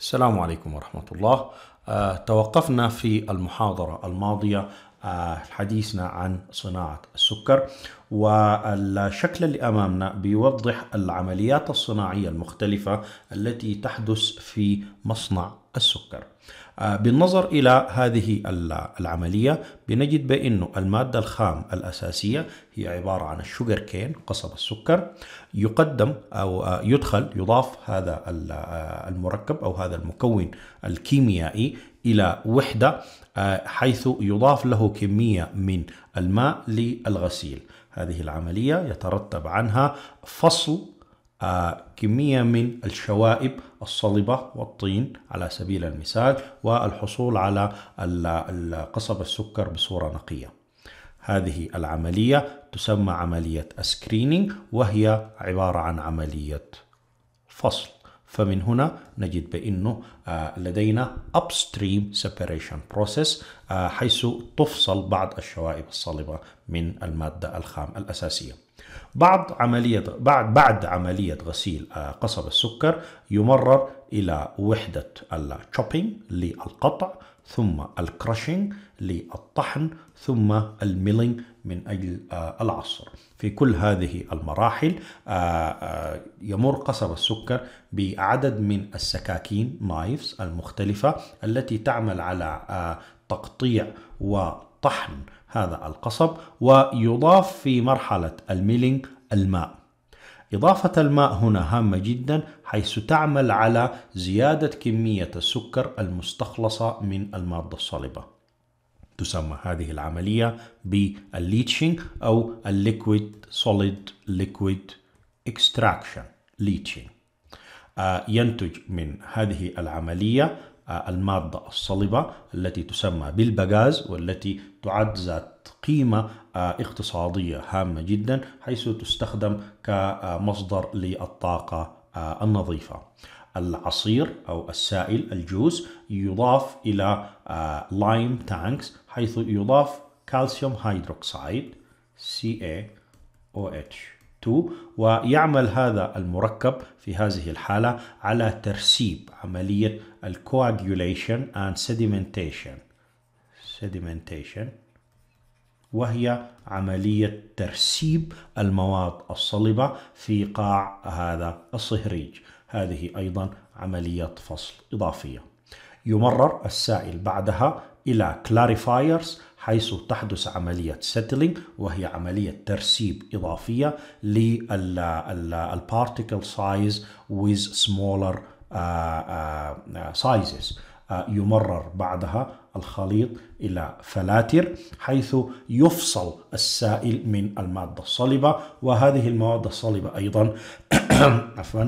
السلام عليكم ورحمة الله آه، توقفنا في المحاضرة الماضية آه، حديثنا عن صناعة السكر والشكل اللي أمامنا بيوضح العمليات الصناعية المختلفة التي تحدث في مصنع السكر آه، بالنظر إلى هذه العملية بنجد بأنه المادة الخام الأساسية هي عبارة عن الشوجر كين قصب السكر يقدم أو آه، يدخل يضاف هذا آه، المركب أو هذا المكون الكيميائي إلى وحدة حيث يضاف له كمية من الماء للغسيل هذه العملية يترتب عنها فصل كمية من الشوائب الصلبة والطين على سبيل المثال والحصول على قصب السكر بصورة نقية هذه العملية تسمى عملية سكرينينج وهي عبارة عن عملية فصل فمن هنا نجد بأنه آه، لدينا upstream separation process آه، حيث تفصل بعض الشوائب الصلبة من المادة الخام الأساسية بعد عملية بعد بعد عملية غسيل آه، قصب السكر يمرر إلى وحدة التشوبينج للقطع ثم الكراشينج للطحن ثم الميلينج من أجل آه، العصر في كل هذه المراحل يمر قصب السكر بعدد من السكاكين نايفز المختلفة التي تعمل على تقطيع وطحن هذا القصب ويضاف في مرحلة الميلينج الماء إضافة الماء هنا هامة جدا حيث تعمل على زيادة كمية السكر المستخلصة من المادة الصلبة تسمى هذه العملية بالليتشنج أو الليكويد سوليد ليكويد اكستراكشن ليتشينج آه، ينتج من هذه العملية آه، المادة الصلبة التي تسمى بالبغاز والتي تعد ذات قيمة آه، اقتصادية هامة جدا حيث تستخدم كمصدر للطاقة آه، النظيفة العصير أو السائل الجوز يضاف إلى لايم تانكس حيث يضاف كالسيوم هيدروكسيد CaOH 2 ويعمل هذا المركب في هذه الحالة على ترسيب عملية الكواجيوليشن and sedimentation sedimentation وهي عملية ترسيب المواد الصلبة في قاع هذا الصهريج هذه أيضا عملية فصل إضافية يمرر السائل بعدها إلى clarifiers حيث تحدث عملية settling وهي عملية ترسيب إضافية للparticle size with smaller آه، آه، آه، sizes يمرر بعدها الخليط إلى فلاتر حيث يفصل السائل من المادة الصلبة وهذه المواد الصلبة أيضا عفوا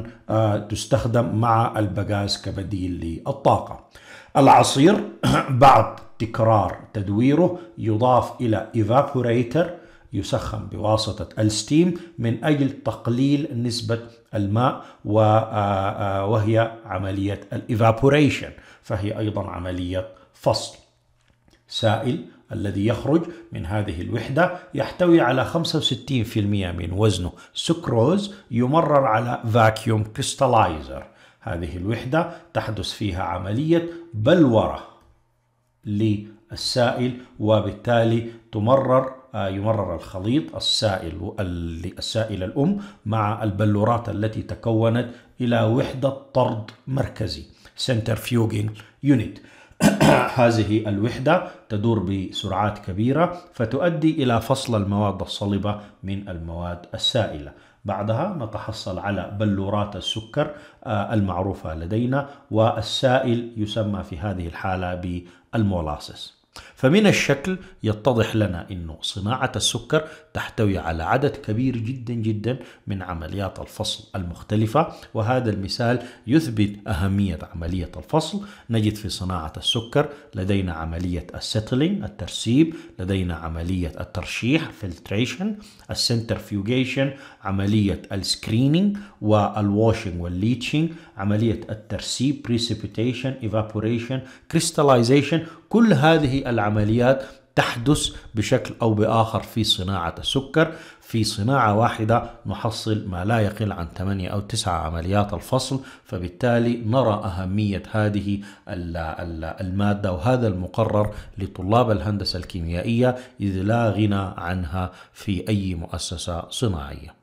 تستخدم مع البغاز كبديل للطاقة العصير بعد تكرار تدويره يضاف إلى ايفابوريتر يسخن بواسطة الستيم من أجل تقليل نسبة الماء آه، آه، وهي عملية الإيفابوريشن فهي أيضا عملية فصل سائل الذي يخرج من هذه الوحدة يحتوي على 65% من وزنه سكروز يمرر على فاكيوم كريستالايزر هذه الوحدة تحدث فيها عملية بلورة للسائل وبالتالي تمرر آه، يمرر الخليط السائل السائل الأم مع البلورات التي تكونت إلى وحدة طرد مركزي centrifuging يونت هذه الوحدة تدور بسرعات كبيرة فتؤدي إلى فصل المواد الصلبة من المواد السائلة بعدها نتحصل على بلورات السكر آه، المعروفة لدينا والسائل يسمى في هذه الحالة بالمولاسس فمن الشكل يتضح لنا أن صناعة السكر تحتوي على عدد كبير جدا جدا من عمليات الفصل المختلفة وهذا المثال يثبت أهمية عملية الفصل نجد في صناعة السكر لدينا عملية السيتلينج الترسيب لدينا عملية الترشيح filtration السنترفيوجيشن عملية السكرينينج والواشنج والليتشنج عملية الترسيب precipitation evaporation crystallization كل هذه العمليات تحدث بشكل أو بآخر في صناعة السكر في صناعة واحدة نحصل ما لا يقل عن 8 أو 9 عمليات الفصل فبالتالي نرى أهمية هذه المادة وهذا المقرر لطلاب الهندسة الكيميائية إذ لا غنى عنها في أي مؤسسة صناعية